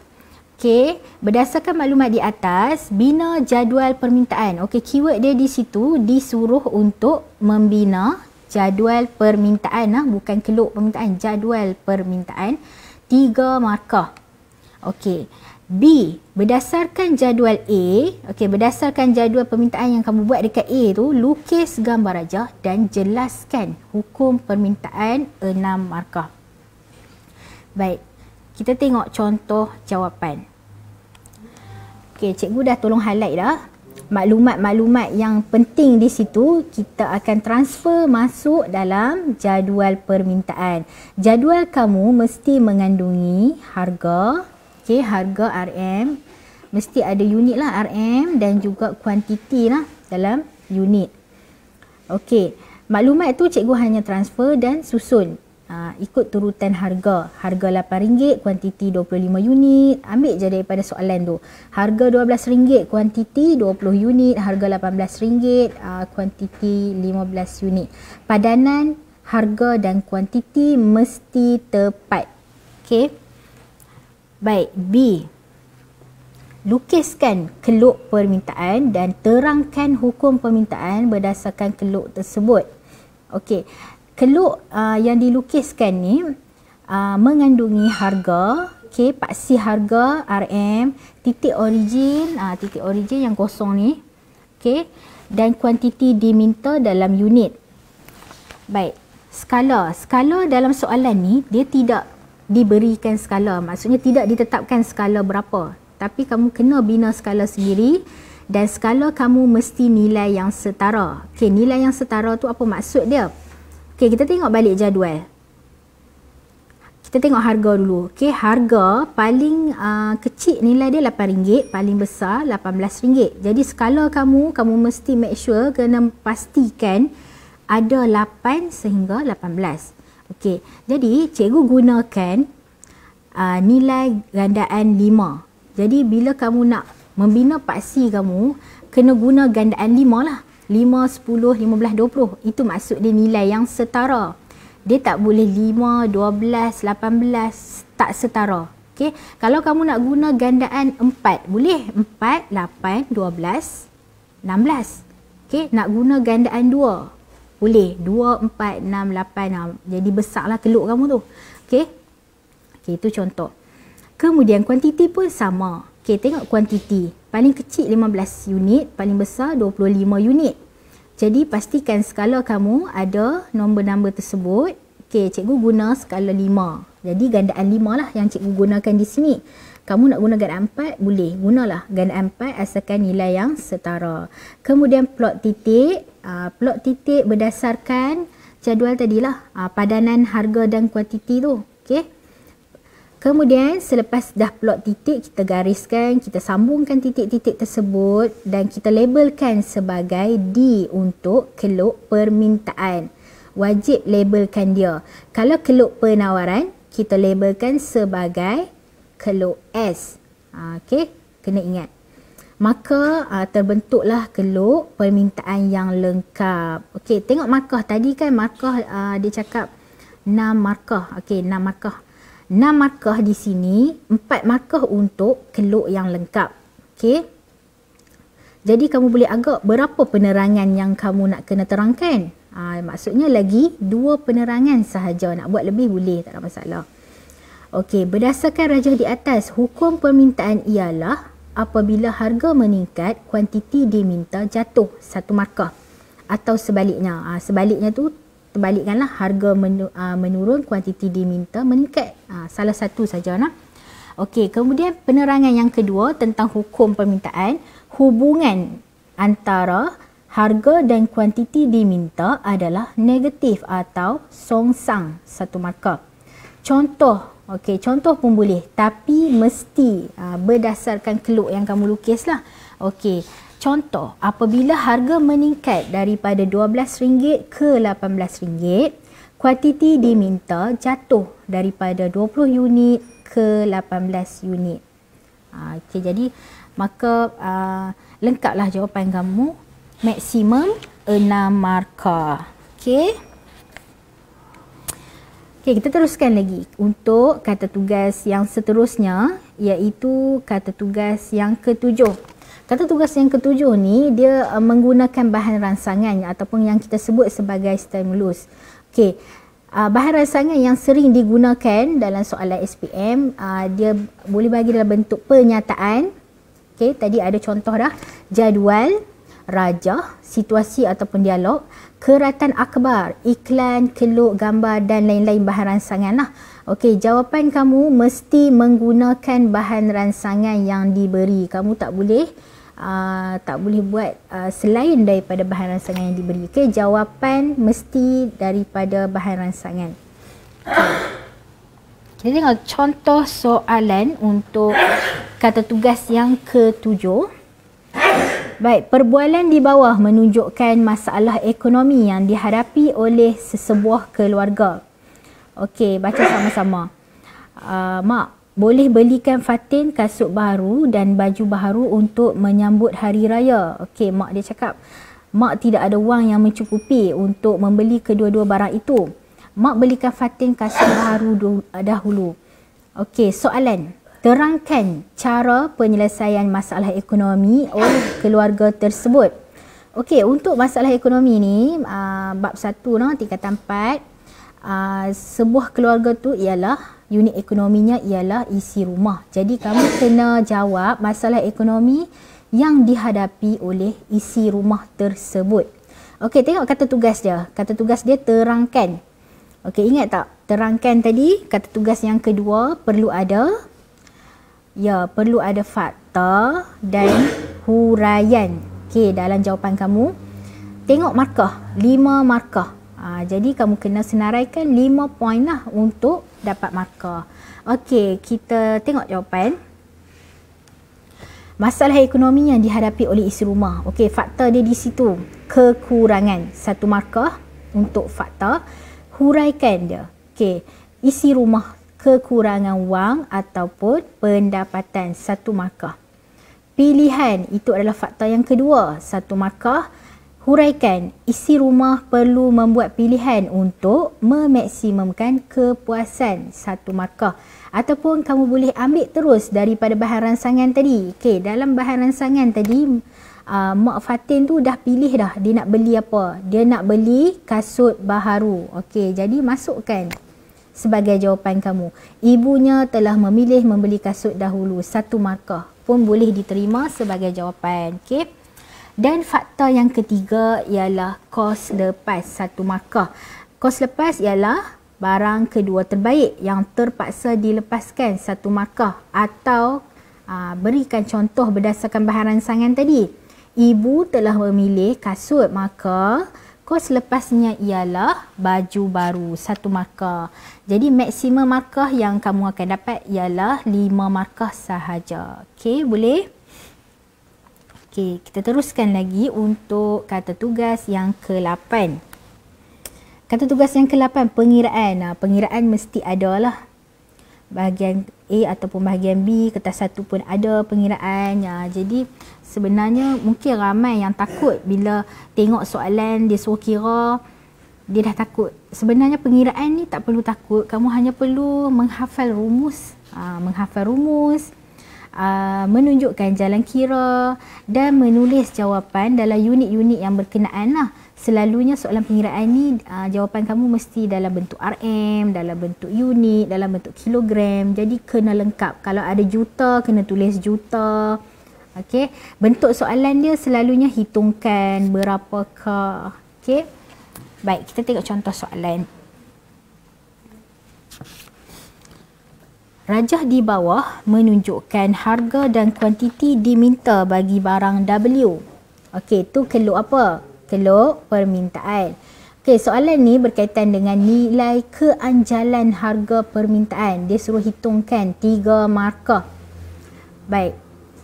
Okey, berdasarkan maklumat di atas, bina jadual permintaan. Okey, keyword dia di situ disuruh untuk membina jadual permintaan lah, bukan keluk permintaan, jadual permintaan tiga markah. Okey. B berdasarkan jadual A okey berdasarkan jadual permintaan yang kamu buat dekat A tu lukis gambar raja dan jelaskan hukum permintaan enam markah baik kita tengok contoh jawapan okey cikgu dah tolong highlight dah maklumat-maklumat yang penting di situ kita akan transfer masuk dalam jadual permintaan jadual kamu mesti mengandungi harga Okey harga RM mesti ada unit lah RM dan juga kuantiti lah dalam unit. Okey maklumat tu cikgu hanya transfer dan susun. Ha, ikut turutan harga. Harga RM8, kuantiti 25 unit. Ambil je daripada soalan tu. Harga RM12, kuantiti 20 unit. Harga RM18, ha, kuantiti 15 unit. Padanan harga dan kuantiti mesti tepat. Okey Baik, B. Lukiskan keluk permintaan dan terangkan hukum permintaan berdasarkan keluk tersebut. Okey, keluk uh, yang dilukiskan ni uh, mengandungi harga, okey, paksi harga RM, titik origin, uh, titik origin yang kosong ni, okey, dan kuantiti diminta dalam unit. Baik, skala. Skala dalam soalan ni dia tidak diberikan skala maksudnya tidak ditetapkan skala berapa tapi kamu kena bina skala sendiri dan skala kamu mesti nilai yang setara okey nilai yang setara tu apa maksud dia okey kita tengok balik jadual kita tengok harga dulu okey harga paling uh, kecil nilai dia RM8 paling besar RM18 jadi skala kamu kamu mesti make sure kena pastikan ada 8 sehingga 18 Okey, jadi cikgu gunakan uh, nilai gandaan 5. Jadi bila kamu nak membina paksi kamu, kena guna gandaan 5 lah. 5, 10, 15, 20. Itu maksud dia nilai yang setara. Dia tak boleh 5, 12, 18, tak setara. Okey, Kalau kamu nak guna gandaan 4, boleh? 4, 8, 12, 16. Okey, Nak guna gandaan boleh 2, 4, 6, 8 ha. Jadi besarlah teluk kamu tu Okay Okay itu contoh Kemudian kuantiti pun sama Okay tengok kuantiti Paling kecil 15 unit Paling besar 25 unit Jadi pastikan skala kamu ada nombor-nombor tersebut Okay cikgu guna skala 5 Jadi gandaan 5 lah yang cikgu gunakan di sini kamu nak guna ganda empat, boleh. Gunalah ganda empat asalkan nilai yang setara. Kemudian plot titik. Uh, plot titik berdasarkan jadual tadilah. Uh, padanan harga dan kuantiti tu. Okey. Kemudian selepas dah plot titik, kita gariskan, kita sambungkan titik-titik tersebut dan kita labelkan sebagai D untuk keluk permintaan. Wajib labelkan dia. Kalau keluk penawaran, kita labelkan sebagai D keluh S. Ah, okay, kena ingat. Maka uh, terbentuklah keluh permintaan yang lengkap. Okay, tengok markah tadi kan. Markah uh, dia cakap 6 markah. okay 6 markah. 6 markah di sini, 4 markah untuk keluh yang lengkap. Okay, Jadi kamu boleh agak berapa penerangan yang kamu nak kena terangkan? Uh, maksudnya lagi dua penerangan sahaja. Nak buat lebih boleh, tak ada masalah. Okey, berdasarkan rajah di atas, hukum permintaan ialah apabila harga meningkat, kuantiti diminta jatuh satu markah atau sebaliknya. Ha, sebaliknya tu terbalikkanlah harga ah, menurun, kuantiti diminta meningkat. Ha, salah satu saja nak. Okey, kemudian penerangan yang kedua tentang hukum permintaan, hubungan antara harga dan kuantiti diminta adalah negatif atau songsang satu markah. Contoh Okey, contoh pun boleh. Tapi mesti ha, berdasarkan keluk yang kamu lukislah. Okey, contoh apabila harga meningkat daripada RM12 ke RM18, kuantiti diminta jatuh daripada 20 unit ke 18 unit. Ha, ah, okay, jadi maka uh, lengkaplah jawapan kamu. Maksimum 6 markah. Okey. Okey, kita teruskan lagi untuk kata tugas yang seterusnya iaitu kata tugas yang ketujuh. Kata tugas yang ketujuh ni dia uh, menggunakan bahan rangsangan ataupun yang kita sebut sebagai stimulus. Okey, uh, bahan rangsangan yang sering digunakan dalam soalan SPM uh, dia boleh bagi dalam bentuk pernyataan. Okey, tadi ada contoh dah jadual, rajah, situasi ataupun dialog keratan akbar, iklan, keluk, gambar dan lain-lain bahan rangsangan lah. Okey, jawapan kamu mesti menggunakan bahan rangsangan yang diberi. Kamu tak boleh uh, tak boleh buat uh, selain daripada bahan rangsangan yang diberi. Okey, jawapan mesti daripada bahan rangsangan. Jadi okay, contoh soalan untuk kata tugas yang ketujuh. Baik, perbualan di bawah menunjukkan masalah ekonomi yang dihadapi oleh sesebuah keluarga. Okey, baca sama-sama. Uh, mak, boleh belikan Fatin kasut baru dan baju baru untuk menyambut hari raya. Okey, mak dia cakap, mak tidak ada wang yang mencukupi untuk membeli kedua-dua barang itu. Mak belikan Fatin kasut baru dahulu. Okey, soalan terangkan cara penyelesaian masalah ekonomi oleh keluarga tersebut. Okey, untuk masalah ekonomi ni, aa, ah, bab satu, no, tingkatan empat, aa, ah, sebuah keluarga tu ialah unit ekonominya ialah isi rumah. Jadi, kamu kena jawab masalah ekonomi yang dihadapi oleh isi rumah tersebut. Okey, tengok kata tugas dia. Kata tugas dia terangkan. Okey, ingat tak? Terangkan tadi kata tugas yang kedua perlu ada ya perlu ada fakta dan huraian okey dalam jawapan kamu tengok markah lima markah ha, jadi kamu kena senaraikan lima poin lah untuk dapat markah okey kita tengok jawapan Masalah ekonomi yang dihadapi oleh isi rumah. Okey, fakta dia di situ. Kekurangan. Satu markah untuk fakta. Huraikan dia. Okey, isi rumah kekurangan wang ataupun pendapatan satu markah. Pilihan itu adalah fakta yang kedua. Satu markah huraikan isi rumah perlu membuat pilihan untuk memaksimumkan kepuasan satu markah ataupun kamu boleh ambil terus daripada bahan rangsangan tadi. Okey, dalam bahan rangsangan tadi uh, Mak Fatin tu dah pilih dah dia nak beli apa. Dia nak beli kasut baharu. Okey, jadi masukkan sebagai jawapan kamu. Ibunya telah memilih membeli kasut dahulu. Satu markah pun boleh diterima sebagai jawapan. Okey. Dan fakta yang ketiga ialah kos lepas satu markah. Kos lepas ialah barang kedua terbaik yang terpaksa dilepaskan satu markah atau aa, ah, berikan contoh berdasarkan bahan rangsangan tadi. Ibu telah memilih kasut maka Risiko selepasnya ialah baju baru, satu markah. Jadi maksimum markah yang kamu akan dapat ialah lima markah sahaja. Okey, boleh? Okey, kita teruskan lagi untuk kata tugas yang ke-8. Kata tugas yang ke-8, pengiraan. Pengiraan mesti ada lah. Bahagian A ataupun bahagian B, kertas satu pun ada pengiraan. Jadi, sebenarnya mungkin ramai yang takut bila tengok soalan dia suruh kira dia dah takut. Sebenarnya pengiraan ni tak perlu takut. Kamu hanya perlu menghafal rumus. Ha, menghafal rumus, ha, menunjukkan jalan kira dan menulis jawapan dalam unit-unit yang berkenaan lah. Selalunya soalan pengiraan ni ha, jawapan kamu mesti dalam bentuk RM, dalam bentuk unit, dalam bentuk kilogram. Jadi kena lengkap. Kalau ada juta, kena tulis juta. Okey, bentuk soalan dia selalunya hitungkan berapa ke. Okey. Baik, kita tengok contoh soalan. Rajah di bawah menunjukkan harga dan kuantiti diminta bagi barang W. Okey, tu keluk apa? Keluk permintaan. Okey, soalan ni berkaitan dengan nilai keanjalan harga permintaan. Dia suruh hitungkan tiga markah. Baik,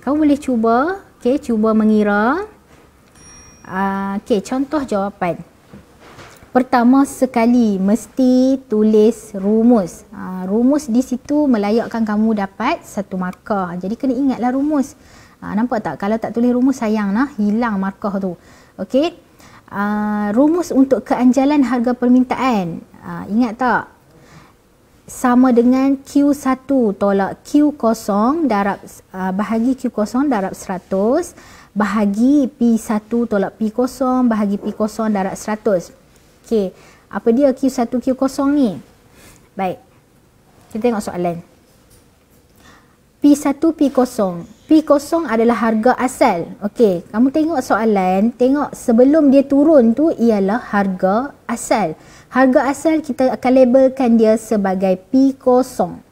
kau boleh cuba okey cuba mengira ah, okey contoh jawapan pertama sekali mesti tulis rumus ah, rumus di situ melayakkan kamu dapat satu markah jadi kena ingatlah rumus ah, nampak tak kalau tak tulis rumus sayang lah hilang markah tu okey Uh, rumus untuk keanjalan harga permintaan uh, ingat tak sama dengan Q1 tolak Q0 darab uh, bahagi Q0 darab 100 bahagi P1 tolak P0 bahagi P0 darab 100. Okey, apa dia Q1 Q0 ni? Baik. Kita tengok soalan. P1 P0. P0 adalah harga asal. Okey, kamu tengok soalan, tengok sebelum dia turun tu ialah harga asal. Harga asal kita akan labelkan dia sebagai P0.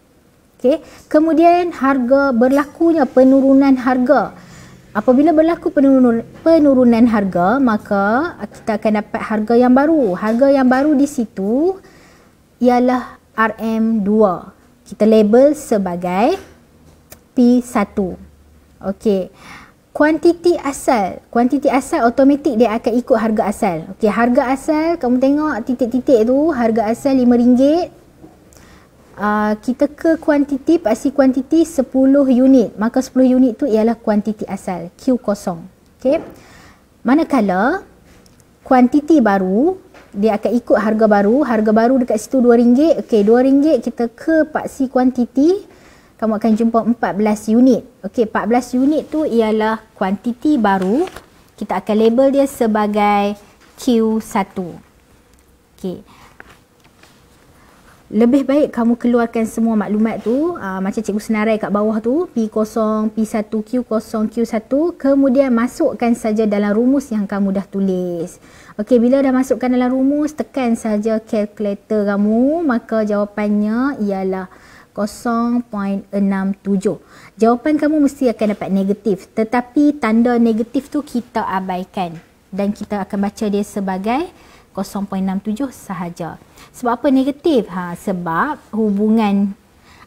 Okay. Kemudian harga berlakunya penurunan harga. Apabila berlaku penurunan, penurunan harga, maka kita akan dapat harga yang baru. Harga yang baru di situ ialah RM2. Kita label sebagai P1. Okey kuantiti asal kuantiti asal otomatik dia akan ikut harga asal okey harga asal kamu tengok titik-titik tu harga asal RM5 uh, ah, kita ke kuantiti pasti kuantiti 10 unit maka 10 unit tu ialah kuantiti asal Q kosong okey manakala kuantiti baru dia akan ikut harga baru harga baru dekat situ RM2 okey RM2 kita ke paksi kuantiti kamu akan jumpa 14 unit. Okey, 14 unit tu ialah kuantiti baru. Kita akan label dia sebagai Q1. Okey. Lebih baik kamu keluarkan semua maklumat tu aa, ah, macam cikgu senarai kat bawah tu P0, P1, Q0, Q1 kemudian masukkan saja dalam rumus yang kamu dah tulis. Okey, bila dah masukkan dalam rumus, tekan saja calculator kamu maka jawapannya ialah 0.67. Jawapan kamu mesti akan dapat negatif. Tetapi tanda negatif tu kita abaikan. Dan kita akan baca dia sebagai 0.67 sahaja. Sebab apa negatif? Ha, sebab hubungan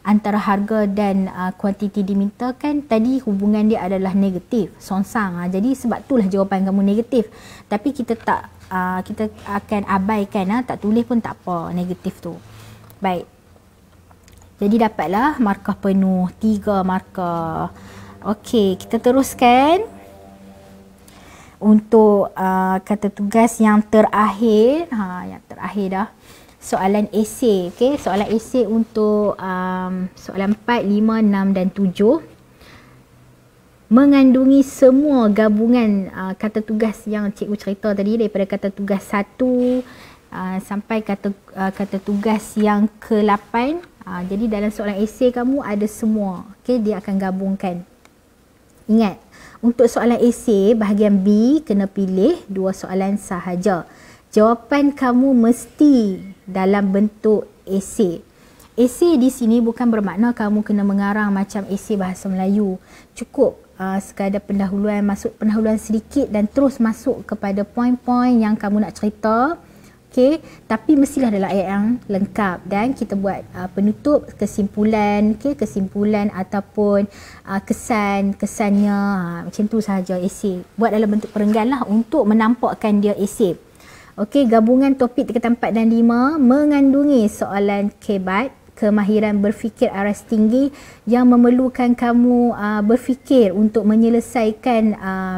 antara harga dan uh, kuantiti diminta kan tadi hubungan dia adalah negatif sonsang ha. jadi sebab itulah jawapan kamu negatif tapi kita tak uh, kita akan abaikan ha. tak tulis pun tak apa negatif tu baik jadi dapatlah markah penuh, tiga markah. Okey, kita teruskan untuk uh, kata tugas yang terakhir. Ha, yang terakhir dah. Soalan esei, okey. Soalan esei untuk um, soalan 4, 5, 6 dan 7. Mengandungi semua gabungan uh, kata tugas yang cikgu cerita tadi daripada kata tugas 1 uh, sampai kata uh, kata tugas yang ke-8 Ha, jadi dalam soalan esei kamu ada semua. Okey, dia akan gabungkan. Ingat, untuk soalan esei bahagian B kena pilih dua soalan sahaja. Jawapan kamu mesti dalam bentuk esei. Esei di sini bukan bermakna kamu kena mengarang macam esei bahasa Melayu. Cukup uh, sekadar pendahuluan masuk pendahuluan sedikit dan terus masuk kepada poin-poin yang kamu nak cerita. Okay, tapi mestilah adalah ayat yang lengkap dan kita buat uh, penutup kesimpulan okay, kesimpulan ataupun uh, kesan kesannya uh, macam tu sahaja esei buat dalam bentuk perenggan lah untuk menampakkan dia esei Okay, gabungan topik tiga tempat dan lima mengandungi soalan kebat kemahiran berfikir aras tinggi yang memerlukan kamu uh, berfikir untuk menyelesaikan uh,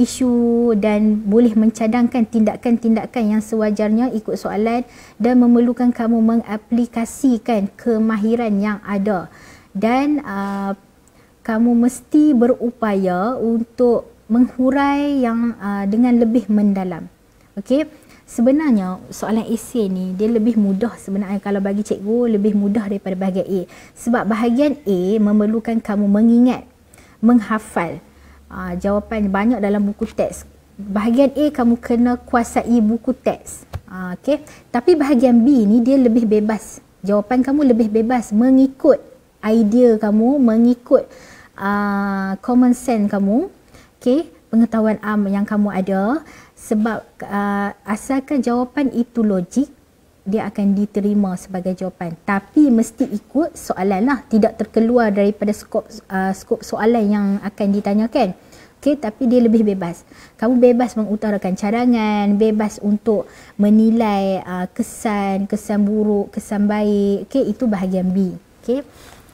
isu dan boleh mencadangkan tindakan-tindakan yang sewajarnya ikut soalan dan memerlukan kamu mengaplikasikan kemahiran yang ada dan uh, kamu mesti berupaya untuk menghurai yang uh, dengan lebih mendalam. Okey. Sebenarnya soalan esei ni dia lebih mudah sebenarnya kalau bagi cikgu lebih mudah daripada bahagian A sebab bahagian A memerlukan kamu mengingat, menghafal uh, jawapan banyak dalam buku teks. Bahagian A kamu kena kuasai buku teks. Uh, ah, okay. Tapi bahagian B ni dia lebih bebas. Jawapan kamu lebih bebas mengikut idea kamu, mengikut uh, common sense kamu. Okay. Pengetahuan am yang kamu ada. Sebab uh, asalkan jawapan itu logik, dia akan diterima sebagai jawapan tapi mesti ikut soalan lah tidak terkeluar daripada skop uh, skop soalan yang akan ditanyakan Okay, tapi dia lebih bebas kamu bebas mengutarakan cadangan bebas untuk menilai uh, kesan kesan buruk kesan baik okey itu bahagian B Okay,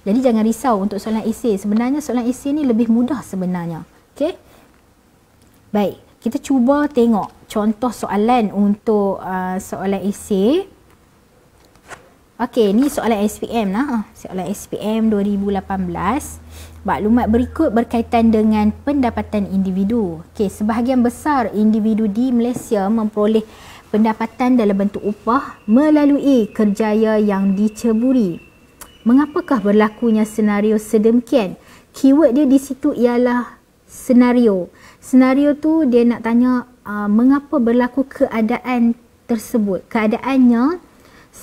jadi jangan risau untuk soalan esei sebenarnya soalan esei ni lebih mudah sebenarnya Okay, baik kita cuba tengok contoh soalan untuk uh, soalan esei Okey, ni soalan SPM lah. Ah, soalan SPM 2018. Maklumat berikut berkaitan dengan pendapatan individu. Okey, sebahagian besar individu di Malaysia memperoleh pendapatan dalam bentuk upah melalui kerjaya yang diceburi. Mengapakah berlakunya senario sedemikian? Keyword dia di situ ialah senario. Senario tu dia nak tanya uh, mengapa berlaku keadaan tersebut. Keadaannya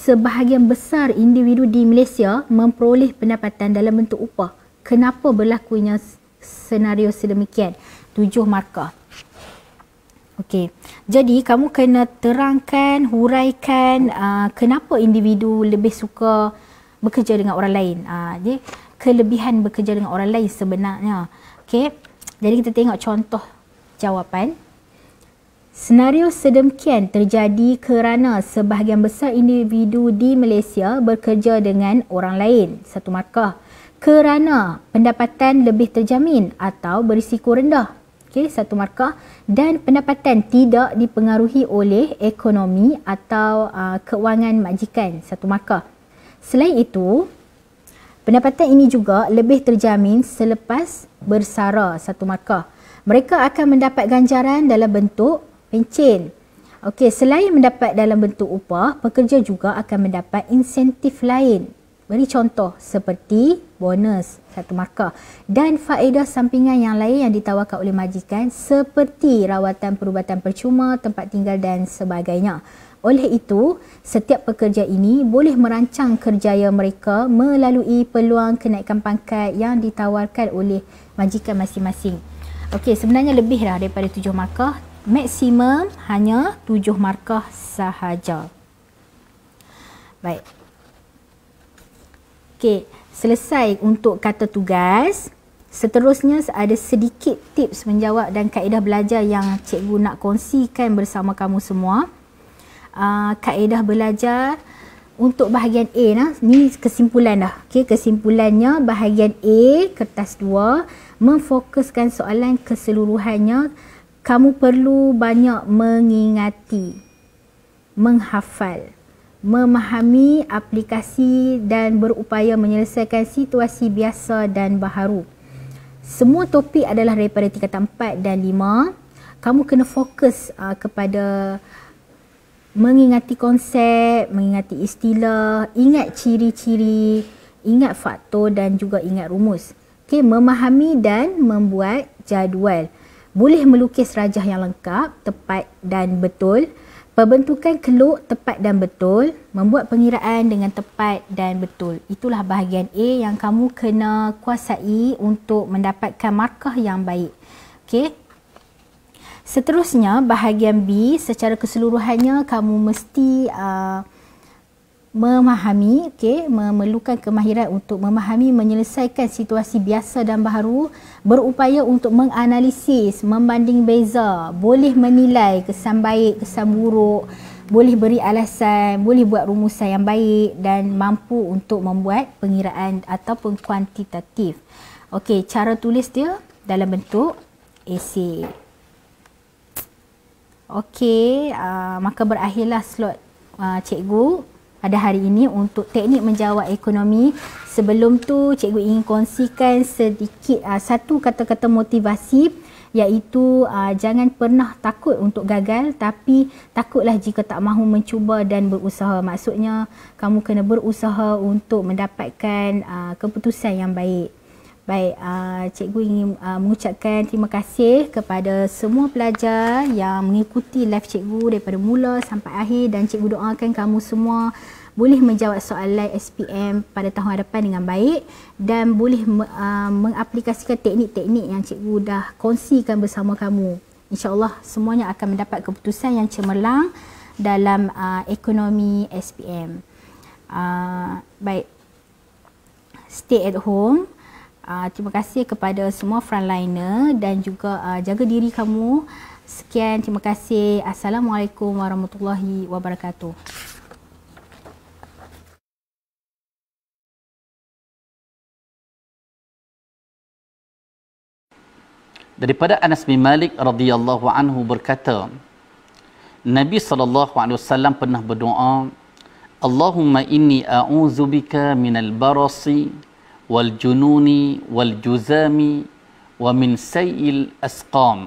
sebahagian besar individu di Malaysia memperoleh pendapatan dalam bentuk upah. Kenapa berlakunya senario sedemikian? Tujuh markah. Okey. Jadi kamu kena terangkan, huraikan uh, kenapa individu lebih suka bekerja dengan orang lain. Uh, jadi kelebihan bekerja dengan orang lain sebenarnya. Okey. Jadi kita tengok contoh jawapan. Senario sedemikian terjadi kerana sebahagian besar individu di Malaysia bekerja dengan orang lain. Satu markah. Kerana pendapatan lebih terjamin atau berisiko rendah. Okay, satu markah. Dan pendapatan tidak dipengaruhi oleh ekonomi atau uh, keuangan majikan. Satu markah. Selain itu, pendapatan ini juga lebih terjamin selepas bersara. Satu markah. Mereka akan mendapat ganjaran dalam bentuk pencen. Okey, selain mendapat dalam bentuk upah, pekerja juga akan mendapat insentif lain. Beri contoh seperti bonus satu markah dan faedah sampingan yang lain yang ditawarkan oleh majikan seperti rawatan perubatan percuma, tempat tinggal dan sebagainya. Oleh itu, setiap pekerja ini boleh merancang kerjaya mereka melalui peluang kenaikan pangkat yang ditawarkan oleh majikan masing-masing. Okey, sebenarnya lebih dah daripada tujuh markah, maksimum hanya 7 markah sahaja. Baik. Okey, selesai untuk kata tugas. Seterusnya ada sedikit tips menjawab dan kaedah belajar yang cikgu nak kongsikan bersama kamu semua. Uh, kaedah belajar untuk bahagian A nah, ni kesimpulan dah. Okey, kesimpulannya bahagian A kertas 2 memfokuskan soalan keseluruhannya kamu perlu banyak mengingati, menghafal, memahami aplikasi dan berupaya menyelesaikan situasi biasa dan baharu. Semua topik adalah daripada tingkatan empat dan lima. Kamu kena fokus uh, kepada mengingati konsep, mengingati istilah, ingat ciri-ciri, ingat faktor dan juga ingat rumus. Okay, memahami dan membuat jadual boleh melukis rajah yang lengkap, tepat dan betul. Pembentukan keluk tepat dan betul. Membuat pengiraan dengan tepat dan betul. Itulah bahagian A yang kamu kena kuasai untuk mendapatkan markah yang baik. Okey. Seterusnya, bahagian B secara keseluruhannya kamu mesti... Uh, memahami okey memerlukan kemahiran untuk memahami menyelesaikan situasi biasa dan baru, berupaya untuk menganalisis membanding beza boleh menilai kesan baik kesan buruk boleh beri alasan boleh buat rumusan yang baik dan mampu untuk membuat pengiraan ataupun kuantitatif okey cara tulis dia dalam bentuk esei okey uh, maka berakhirlah slot uh, cikgu pada hari ini untuk teknik menjawab ekonomi. Sebelum tu cikgu ingin kongsikan sedikit uh, satu kata-kata motivasi iaitu uh, jangan pernah takut untuk gagal tapi takutlah jika tak mahu mencuba dan berusaha. Maksudnya kamu kena berusaha untuk mendapatkan uh, keputusan yang baik. Baik, uh, cikgu ingin uh, mengucapkan terima kasih kepada semua pelajar yang mengikuti live cikgu daripada mula sampai akhir dan cikgu doakan kamu semua boleh menjawab soalan SPM pada tahun hadapan dengan baik dan boleh uh, mengaplikasikan teknik-teknik yang cikgu dah kongsikan bersama kamu. InsyaAllah semuanya akan mendapat keputusan yang cemerlang dalam uh, ekonomi SPM. Uh, baik, stay at home. Uh, terima kasih kepada semua frontliner dan juga uh, jaga diri kamu. Sekian, terima kasih. Assalamualaikum warahmatullahi wabarakatuh. Daripada Anas bin Malik radhiyallahu anhu berkata, Nabi saw pernah berdoa, Allahumma inni min al barasi waljununi waljuzami wa min sayil asqam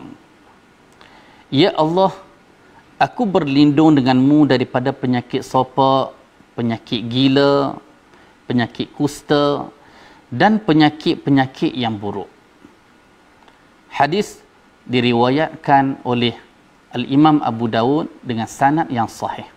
Ya Allah aku berlindung denganmu daripada penyakit sopa penyakit gila penyakit kusta dan penyakit-penyakit yang buruk Hadis diriwayatkan oleh Al-Imam Abu Dawud dengan sanad yang sahih